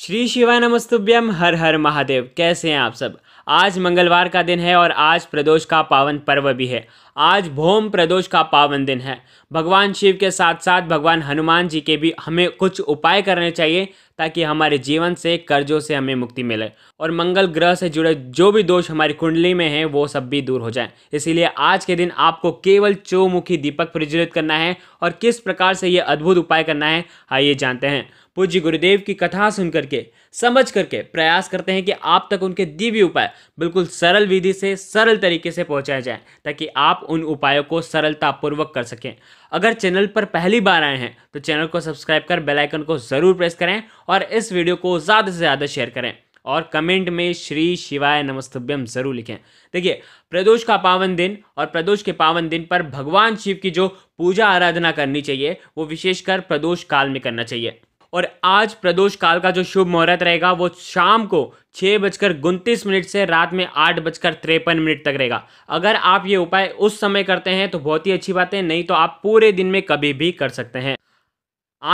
श्री शिवा नमस्तुभ्यम हर हर महादेव कैसे हैं आप सब आज मंगलवार का दिन है और आज प्रदोष का पावन पर्व भी है आज भोम प्रदोष का पावन दिन है भगवान शिव के साथ साथ भगवान हनुमान जी के भी हमें कुछ उपाय करने चाहिए ताकि हमारे जीवन से कर्जों से हमें मुक्ति मिले और मंगल ग्रह से जुड़े जो भी दोष हमारी कुंडली में है वो सब भी दूर हो जाए इसीलिए आज के दिन आपको केवल चौमुखी दीपक प्रज्वलित करना है और किस प्रकार से ये अद्भुत उपाय करना है आइए जानते हैं पूज्य गुरुदेव की कथा सुन करके समझ करके प्रयास करते हैं कि आप तक उनके दिव्य उपाय बिल्कुल सरल विधि से सरल तरीके से पहुँचाए जाएँ ताकि आप उन उपायों को सरलतापूर्वक कर सकें अगर चैनल पर पहली बार आए हैं तो चैनल को सब्सक्राइब कर बेलाइकन को ज़रूर प्रेस करें और इस वीडियो को ज़्यादा से ज़्यादा शेयर करें और कमेंट में श्री शिवाय नमस्तभ्यम जरूर लिखें देखिए प्रदोष का पावन दिन और प्रदोष के पावन दिन पर भगवान शिव की जो पूजा आराधना करनी चाहिए वो विशेषकर प्रदोष काल में करना चाहिए और आज प्रदोष काल का जो शुभ मुहूर्त रहेगा वो शाम को छः बजकर उनतीस मिनट से रात में आठ बजकर तिरपन मिनट तक रहेगा अगर आप ये उपाय उस समय करते हैं तो बहुत ही अच्छी बात है नहीं तो आप पूरे दिन में कभी भी कर सकते हैं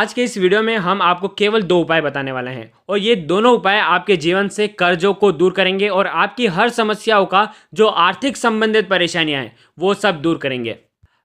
आज के इस वीडियो में हम आपको केवल दो उपाय बताने वाले हैं और ये दोनों उपाय आपके जीवन से कर्जों को दूर करेंगे और आपकी हर समस्याओं का जो आर्थिक संबंधित परेशानियाँ हैं वो सब दूर करेंगे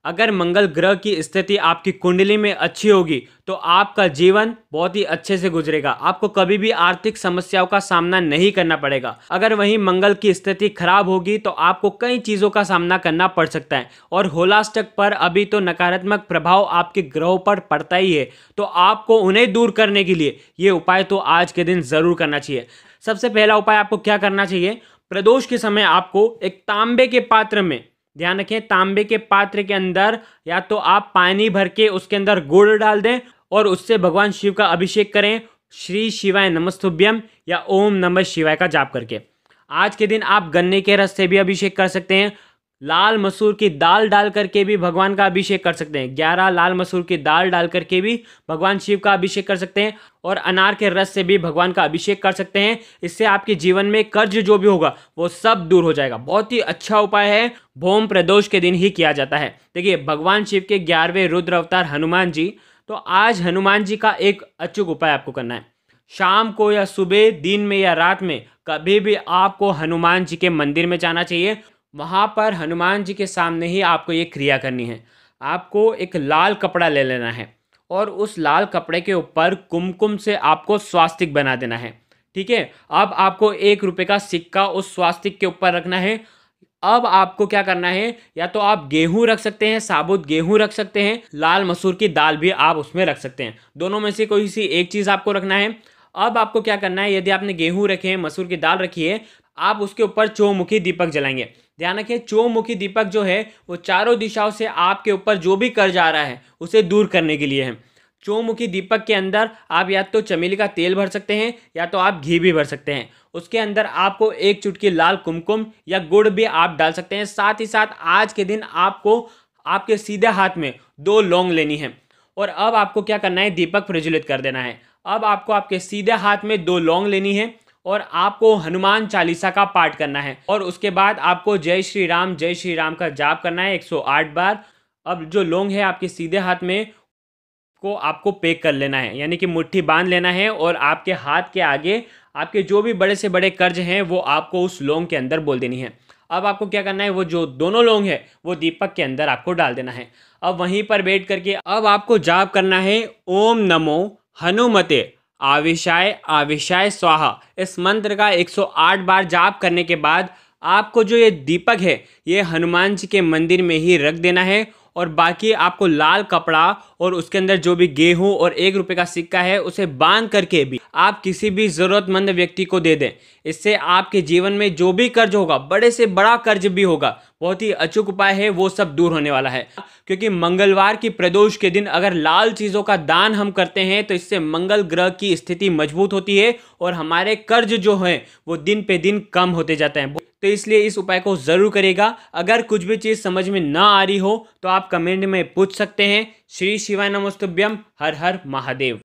अगर मंगल ग्रह की स्थिति आपकी कुंडली में अच्छी होगी तो आपका जीवन बहुत ही अच्छे से गुजरेगा आपको कभी भी आर्थिक समस्याओं का सामना नहीं करना पड़ेगा अगर वहीं मंगल की स्थिति खराब होगी तो आपको कई चीज़ों का सामना करना पड़ सकता है और होलास्टक पर अभी तो नकारात्मक प्रभाव आपके ग्रहों पर पड़ता ही है तो आपको उन्हें दूर करने के लिए ये उपाय तो आज के दिन ज़रूर करना चाहिए सबसे पहला उपाय आपको क्या करना चाहिए प्रदोष के समय आपको एक तांबे के पात्र में ध्यान रखें तांबे के पात्र के अंदर या तो आप पानी भर के उसके अंदर गुड़ डाल दें और उससे भगवान शिव का अभिषेक करें श्री शिवाय नमस्तुभ्यम या ओम नमः शिवाय का जाप करके आज के दिन आप गन्ने के रस से भी अभिषेक कर सकते हैं लाल मसूर की दाल डाल करके भी भगवान का अभिषेक कर सकते हैं ग्यारह लाल मसूर की दाल डाल करके भी भगवान शिव का अभिषेक कर सकते हैं और अनार के रस से भी भगवान का अभिषेक कर सकते हैं इससे आपके जीवन में कर्ज जो भी होगा वो सब दूर हो जाएगा बहुत ही अच्छा उपाय है भोम प्रदोष के दिन ही किया जाता है देखिए भगवान शिव के ग्यारहवें रुद्र अवतार हनुमान जी तो आज हनुमान जी का एक अचूक उपाय आपको करना है शाम को या सुबह दिन में या रात में कभी भी आपको हनुमान जी के मंदिर में जाना चाहिए वहाँ पर हनुमान जी के सामने ही आपको ये क्रिया करनी है आपको एक लाल कपड़ा ले लेना है और उस लाल कपड़े के ऊपर कुमकुम से आपको स्वास्तिक बना देना है ठीक है अब आपको एक रुपये का सिक्का उस स्वास्तिक के ऊपर रखना है अब आपको क्या करना है या तो आप गेहूं रख सकते हैं साबुत गेहूं रख सकते हैं लाल मसूर की दाल भी आप उसमें रख सकते हैं दोनों में से कोई सी एक चीज़ आपको रखना है अब आपको क्या करना है यदि आपने गेहूं रखे हैं मसूर की दाल रखी है आप उसके ऊपर चौमुखी दीपक जलाएंगे ध्यान रखिए चौमुखी दीपक जो है वो चारों दिशाओं से आपके ऊपर जो भी कर्ज आ रहा है उसे दूर करने के लिए है चौमुखी दीपक के अंदर आप या तो चमेली का तेल भर सकते हैं या तो आप घी भी भर सकते हैं उसके अंदर आपको एक चुटकी लाल कुमकुम या गुड़ भी आप डाल सकते हैं साथ ही साथ आज के दिन आपको आपके सीधे हाथ में दो लौंग लेनी है और अब आपको क्या करना है दीपक प्रज्वलित कर देना है अब आपको आपके सीधे हाथ में दो लौंग लेनी है और आपको हनुमान चालीसा का पाठ करना है और उसके बाद आपको जय श्री राम जय श्री राम का जाप करना है 108 बार अब जो लोंग है आपके सीधे हाथ में को आपको पेक कर लेना है यानी कि मुट्ठी बांध लेना है और आपके हाथ के आगे आपके जो भी बड़े से बड़े कर्ज हैं वो आपको उस लोंग के अंदर बोल देनी है अब आपको क्या करना है वो जो दोनों लोंग है वो दीपक के अंदर आपको डाल देना है अब वहीं पर बैठ करके अब आपको जाप करना है ओम नमो हनुमते आवेशाय आवेशाय स्वाहा इस मंत्र का 108 बार जाप करने के बाद आपको जो ये दीपक है ये हनुमान जी के मंदिर में ही रख देना है और बाकी आपको लाल कपड़ा और उसके अंदर जो भी गेहूं और एक रुपए का सिक्का है उसे बांध करके भी आप किसी भी ज़रूरतमंद व्यक्ति को दे दें इससे आपके जीवन में जो भी कर्ज होगा बड़े से बड़ा कर्ज भी होगा बहुत ही अचूक उपाय है वो सब दूर होने वाला है क्योंकि मंगलवार की प्रदोष के दिन अगर लाल चीज़ों का दान हम करते हैं तो इससे मंगल ग्रह की स्थिति मजबूत होती है और हमारे कर्ज जो हैं वो दिन पे दिन कम होते जाते हैं तो इसलिए इस उपाय को ज़रूर करेगा अगर कुछ भी चीज़ समझ में ना आ रही हो तो आप कमेंट में पूछ सकते हैं श्री शिवाय नमस्तभ्यम हर हर महादेव